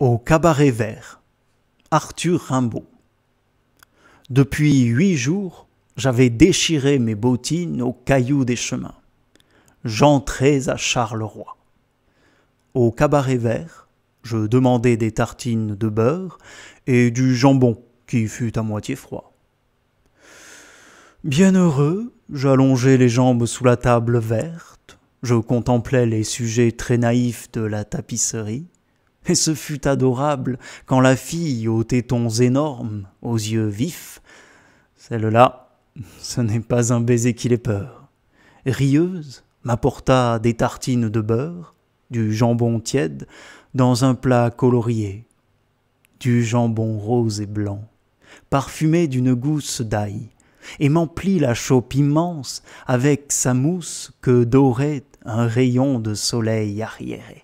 Au cabaret vert, Arthur Rimbaud. Depuis huit jours, j'avais déchiré mes bottines aux cailloux des chemins. J'entrais à Charleroi. Au cabaret vert, je demandais des tartines de beurre et du jambon qui fut à moitié froid. Bien heureux, j'allongeais les jambes sous la table verte, je contemplais les sujets très naïfs de la tapisserie, et ce fut adorable quand la fille aux tétons énormes, aux yeux vifs, celle-là, ce n'est pas un baiser qui les peur, rieuse, m'apporta des tartines de beurre, du jambon tiède, dans un plat colorié, du jambon rose et blanc, parfumé d'une gousse d'ail, et m'emplit la chope immense avec sa mousse que dorait un rayon de soleil arriéré.